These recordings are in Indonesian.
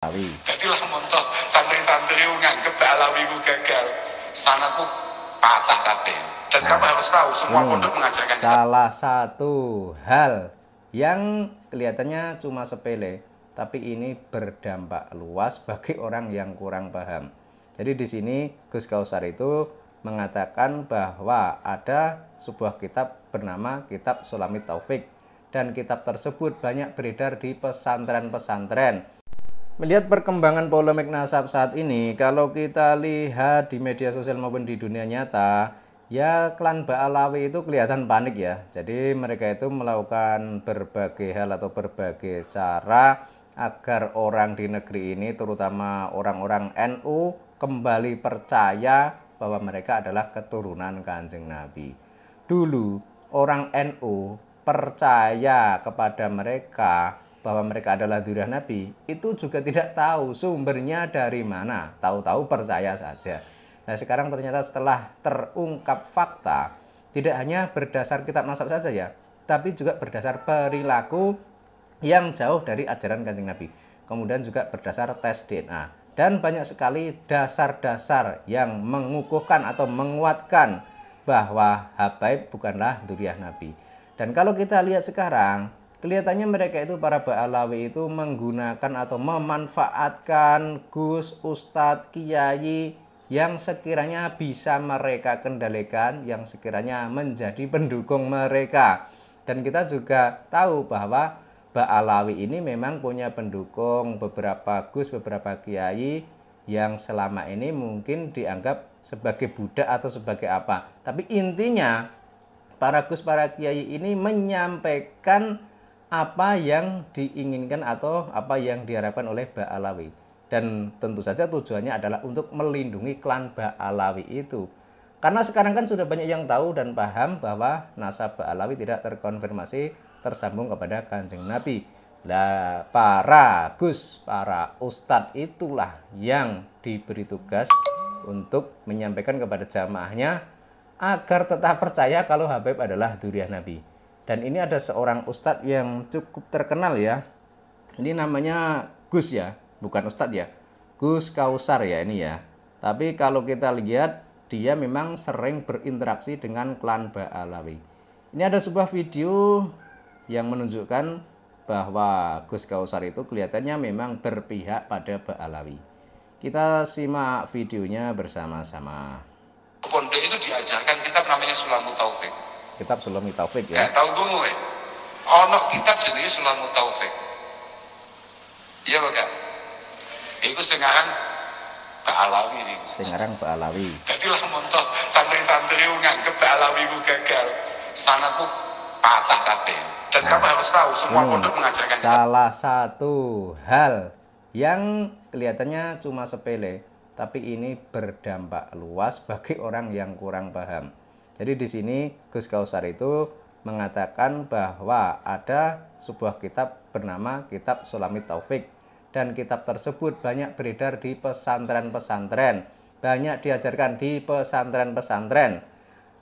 Alawi. Jadi lah toh santri-santri nganggep Alawi ku gagal, sana sanatku patah kabeh. Dan nah. kamu harus tahu semua hmm. pondok mengajarkan salah kita. satu hal yang kelihatannya cuma sepele, tapi ini berdampak luas bagi orang yang kurang paham. Jadi di sini Gus Kausar itu mengatakan bahwa ada sebuah kitab bernama Kitab Sulamit Taufik dan kitab tersebut banyak beredar di pesantren-pesantren Melihat perkembangan polemik nasab saat ini, kalau kita lihat di media sosial maupun di dunia nyata, ya klan Ba'alawi itu kelihatan panik ya. Jadi mereka itu melakukan berbagai hal atau berbagai cara agar orang di negeri ini, terutama orang-orang NU, kembali percaya bahwa mereka adalah keturunan Kanjeng Nabi. Dulu orang NU percaya kepada mereka bahwa mereka adalah durian Nabi, itu juga tidak tahu sumbernya dari mana. Tahu-tahu percaya saja. Nah sekarang ternyata setelah terungkap fakta, tidak hanya berdasar kitab nasab saja ya, tapi juga berdasar perilaku yang jauh dari ajaran kanjeng Nabi. Kemudian juga berdasar tes DNA. Dan banyak sekali dasar-dasar yang mengukuhkan atau menguatkan bahwa Habaib bukanlah durian Nabi. Dan kalau kita lihat sekarang, Kelihatannya mereka itu para Ba'alawi itu menggunakan atau memanfaatkan Gus, Ustadz, Kiai yang sekiranya bisa mereka kendalikan, yang sekiranya menjadi pendukung mereka. Dan kita juga tahu bahwa Ba'alawi ini memang punya pendukung beberapa gus, beberapa kiai yang selama ini mungkin dianggap sebagai budak atau sebagai apa. Tapi intinya para gus, para kiai ini menyampaikan apa yang diinginkan atau apa yang diharapkan oleh Ba'alawi. Dan tentu saja tujuannya adalah untuk melindungi klan Ba'alawi itu. Karena sekarang kan sudah banyak yang tahu dan paham bahwa nasab Ba'alawi tidak terkonfirmasi tersambung kepada kanjeng Nabi. Nah, para gus, para ustadz itulah yang diberi tugas untuk menyampaikan kepada jamaahnya agar tetap percaya kalau Habib adalah durian Nabi. Dan ini ada seorang ustadz yang cukup terkenal ya. Ini namanya Gus ya, bukan ustadz ya. Gus Kausar ya ini ya. Tapi kalau kita lihat dia memang sering berinteraksi dengan klan Ba'alawi. Ini ada sebuah video yang menunjukkan bahwa Gus Kausar itu kelihatannya memang berpihak pada Ba'alawi. Kita simak videonya bersama-sama. Pondok itu diajarkan kita namanya Sulamu Taufik kitab Sulami Taufik ya. Eh, tahu gue, bungo ya. Ono kitab jenis Sulami Taufik. Iya bukan? Iku sengaran Pak Alawi nih. Sengarang Pak Alawi. Jadi lah montok santri-santri nganggep Pak Alawi gue gagal. tuh patah kape. Dan nah. kamu harus tahu semua hmm. pondok mengajarkan salah kita. satu hal yang kelihatannya cuma sepele tapi ini berdampak luas bagi orang yang kurang paham. Jadi di sini Gus Kausar itu mengatakan bahwa ada sebuah kitab bernama Kitab Sulamit Taufik dan kitab tersebut banyak beredar di pesantren-pesantren, banyak diajarkan di pesantren-pesantren.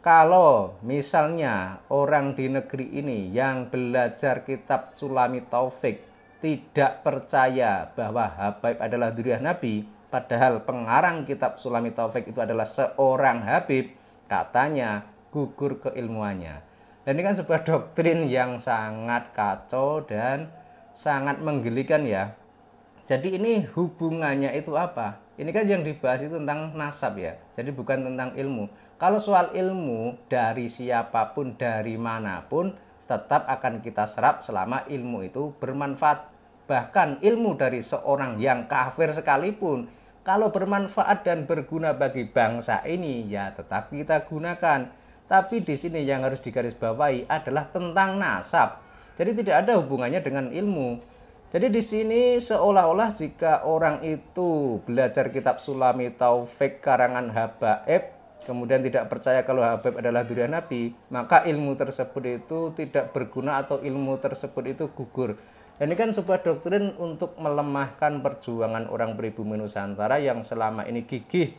Kalau misalnya orang di negeri ini yang belajar kitab Sulamit Taufik tidak percaya bahwa Habib adalah duriah Nabi, padahal pengarang kitab Sulami Taufik itu adalah seorang Habib, katanya gugur keilmuannya. Dan ini kan sebuah doktrin yang sangat kacau dan sangat menggelikan ya. Jadi ini hubungannya itu apa? Ini kan yang dibahas itu tentang nasab ya. Jadi bukan tentang ilmu. Kalau soal ilmu dari siapapun dari manapun tetap akan kita serap selama ilmu itu bermanfaat. Bahkan ilmu dari seorang yang kafir sekalipun kalau bermanfaat dan berguna bagi bangsa ini, ya tetap kita gunakan. Tapi di sini yang harus digarisbawahi adalah tentang nasab. Jadi tidak ada hubungannya dengan ilmu. Jadi di sini seolah-olah jika orang itu belajar kitab Sulami Taufik karangan Habaib kemudian tidak percaya kalau habaib adalah durian Nabi, maka ilmu tersebut itu tidak berguna atau ilmu tersebut itu gugur ini kan sebuah doktrin untuk melemahkan perjuangan orang pribumi Nusantara yang selama ini gigih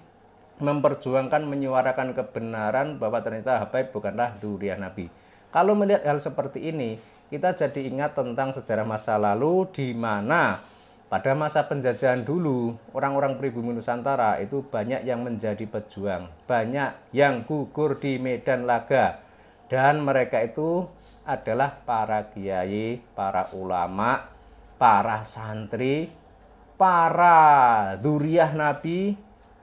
memperjuangkan menyuarakan kebenaran bahwa ternyata Habaib bukanlah durian Nabi. Kalau melihat hal seperti ini, kita jadi ingat tentang sejarah masa lalu di mana pada masa penjajahan dulu, orang-orang pribumi Nusantara itu banyak yang menjadi pejuang, banyak yang gugur di medan laga, dan mereka itu adalah para kiai, para ulama, para santri, para duriah nabi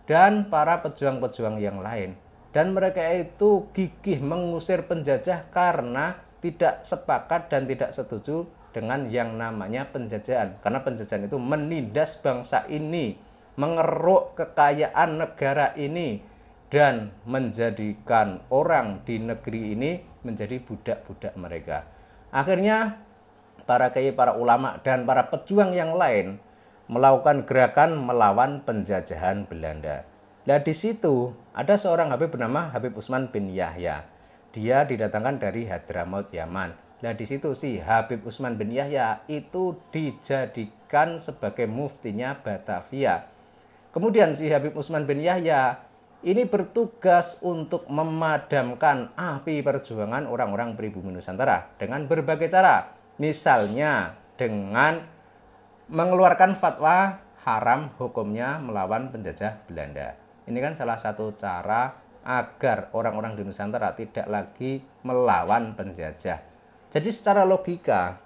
dan para pejuang-pejuang yang lain. Dan mereka itu gigih mengusir penjajah karena tidak sepakat dan tidak setuju dengan yang namanya penjajahan. Karena penjajahan itu menindas bangsa ini, mengeruk kekayaan negara ini, dan menjadikan orang di negeri ini menjadi budak-budak mereka. Akhirnya para kiai, para ulama dan para pejuang yang lain melakukan gerakan melawan penjajahan Belanda. Nah di situ ada seorang Habib bernama Habib Usman bin Yahya. Dia didatangkan dari Hadramaut Yaman. Nah di situ si Habib Usman bin Yahya itu dijadikan sebagai muftinya Batavia. Kemudian si Habib Usman bin Yahya ini bertugas untuk memadamkan api perjuangan orang-orang pribumi Nusantara dengan berbagai cara. Misalnya dengan mengeluarkan fatwa haram hukumnya melawan penjajah Belanda. Ini kan salah satu cara agar orang-orang di Nusantara tidak lagi melawan penjajah. Jadi secara logika,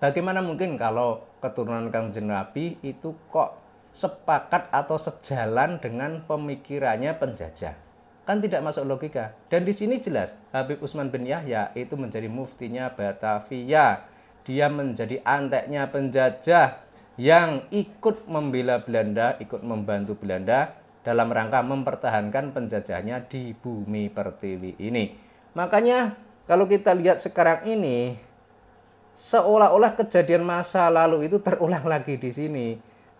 bagaimana mungkin kalau keturunan Kang Nabi itu kok sepakat atau sejalan dengan pemikirannya penjajah. Kan tidak masuk logika. Dan di sini jelas Habib Usman bin Yahya itu menjadi muftinya Batavia. Dia menjadi anteknya penjajah yang ikut membela Belanda, ikut membantu Belanda dalam rangka mempertahankan penjajahnya di bumi pertiwi ini. Makanya kalau kita lihat sekarang ini seolah-olah kejadian masa lalu itu terulang lagi di sini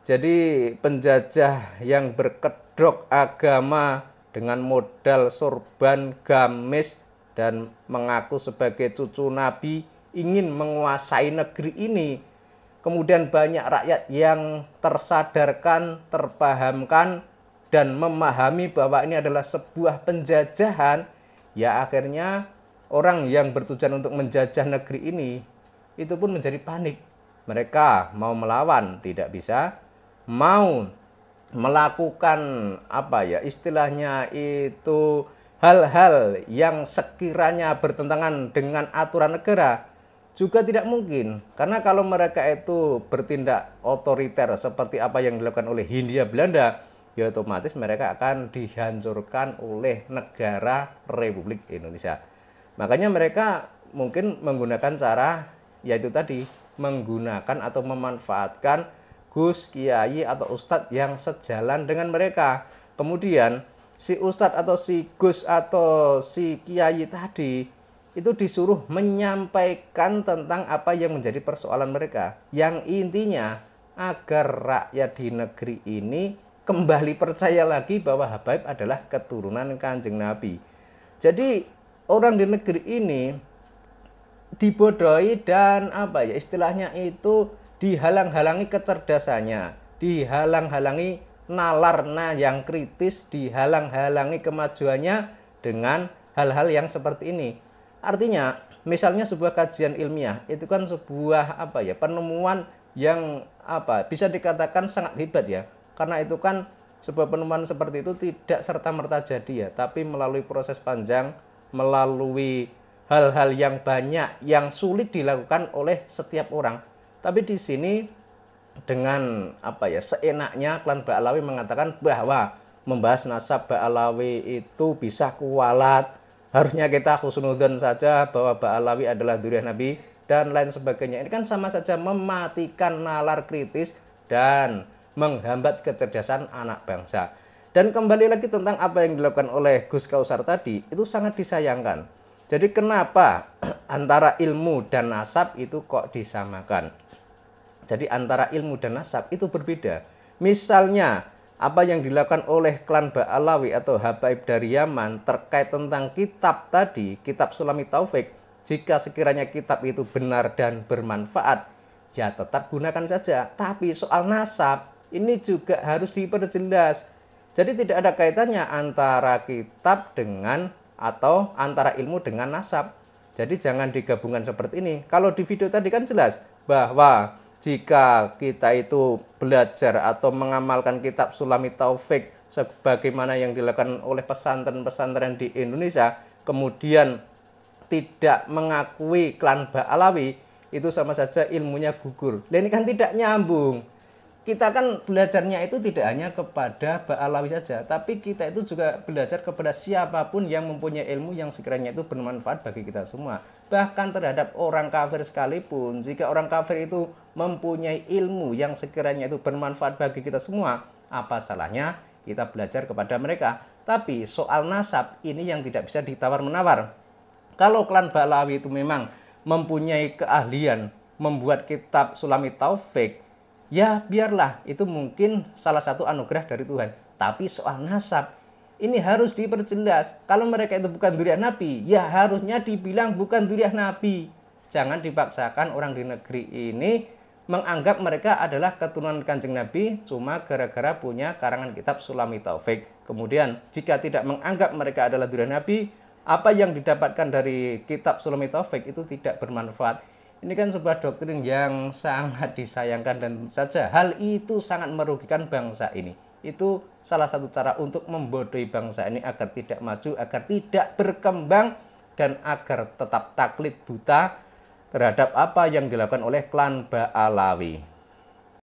jadi penjajah yang berkedok agama dengan modal sorban, gamis, dan mengaku sebagai cucu Nabi ingin menguasai negeri ini. Kemudian banyak rakyat yang tersadarkan, terpahamkan, dan memahami bahwa ini adalah sebuah penjajahan. Ya akhirnya orang yang bertujuan untuk menjajah negeri ini itu pun menjadi panik. Mereka mau melawan, tidak bisa mau melakukan apa ya istilahnya itu hal-hal yang sekiranya bertentangan dengan aturan negara juga tidak mungkin karena kalau mereka itu bertindak otoriter seperti apa yang dilakukan oleh Hindia Belanda ya otomatis mereka akan dihancurkan oleh negara Republik Indonesia makanya mereka mungkin menggunakan cara yaitu tadi menggunakan atau memanfaatkan gus, kiai atau ustadz yang sejalan dengan mereka. Kemudian si ustadz atau si gus atau si kiai tadi itu disuruh menyampaikan tentang apa yang menjadi persoalan mereka. Yang intinya agar rakyat di negeri ini kembali percaya lagi bahwa Habib adalah keturunan Kanjeng Nabi. Jadi orang di negeri ini dibodohi dan apa ya istilahnya itu dihalang-halangi kecerdasannya, dihalang-halangi nalarnya yang kritis, dihalang-halangi kemajuannya dengan hal-hal yang seperti ini. Artinya, misalnya sebuah kajian ilmiah itu kan sebuah apa ya, penemuan yang apa bisa dikatakan sangat hebat ya. Karena itu kan sebuah penemuan seperti itu tidak serta-merta jadi ya, tapi melalui proses panjang, melalui hal-hal yang banyak yang sulit dilakukan oleh setiap orang tapi di sini dengan apa ya seenaknya klan Ba'alawi mengatakan bahwa membahas nasab Ba'alawi itu bisa kualat. Harusnya kita khusnudon saja bahwa Ba'alawi adalah durian Nabi dan lain sebagainya. Ini kan sama saja mematikan nalar kritis dan menghambat kecerdasan anak bangsa. Dan kembali lagi tentang apa yang dilakukan oleh Gus Kausar tadi, itu sangat disayangkan. Jadi kenapa antara ilmu dan nasab itu kok disamakan? Jadi antara ilmu dan nasab itu berbeda. Misalnya, apa yang dilakukan oleh klan Ba'alawi atau Habaib dari Yaman terkait tentang kitab tadi, kitab Sulami Taufik, jika sekiranya kitab itu benar dan bermanfaat, ya tetap gunakan saja. Tapi soal nasab, ini juga harus diperjelas. Jadi tidak ada kaitannya antara kitab dengan atau antara ilmu dengan nasab. Jadi jangan digabungkan seperti ini. Kalau di video tadi kan jelas bahwa jika kita itu belajar atau mengamalkan kitab Sulami Taufik sebagaimana yang dilakukan oleh pesantren-pesantren di Indonesia, kemudian tidak mengakui klan Ba'alawi, itu sama saja ilmunya gugur. Dan ini kan tidak nyambung. Kita kan belajarnya itu tidak hanya kepada Ba'alawi saja, tapi kita itu juga belajar kepada siapapun yang mempunyai ilmu yang sekiranya itu bermanfaat bagi kita semua bahkan terhadap orang kafir sekalipun jika orang kafir itu mempunyai ilmu yang sekiranya itu bermanfaat bagi kita semua apa salahnya kita belajar kepada mereka tapi soal nasab ini yang tidak bisa ditawar-menawar kalau klan Balawi itu memang mempunyai keahlian membuat kitab Sulami Taufik ya biarlah itu mungkin salah satu anugerah dari Tuhan tapi soal nasab ini harus diperjelas. Kalau mereka itu bukan durian nabi, ya harusnya dibilang bukan durian nabi. Jangan dipaksakan orang di negeri ini menganggap mereka adalah keturunan kanjeng Nabi cuma gara-gara punya karangan kitab Sulami Taufik. Kemudian jika tidak menganggap mereka adalah durian Nabi, apa yang didapatkan dari kitab Sulami Taufik itu tidak bermanfaat. Ini kan sebuah doktrin yang sangat disayangkan dan saja hal itu sangat merugikan bangsa ini itu salah satu cara untuk membodohi bangsa ini agar tidak maju, agar tidak berkembang dan agar tetap taklid buta terhadap apa yang dilakukan oleh klan Ba'alawi.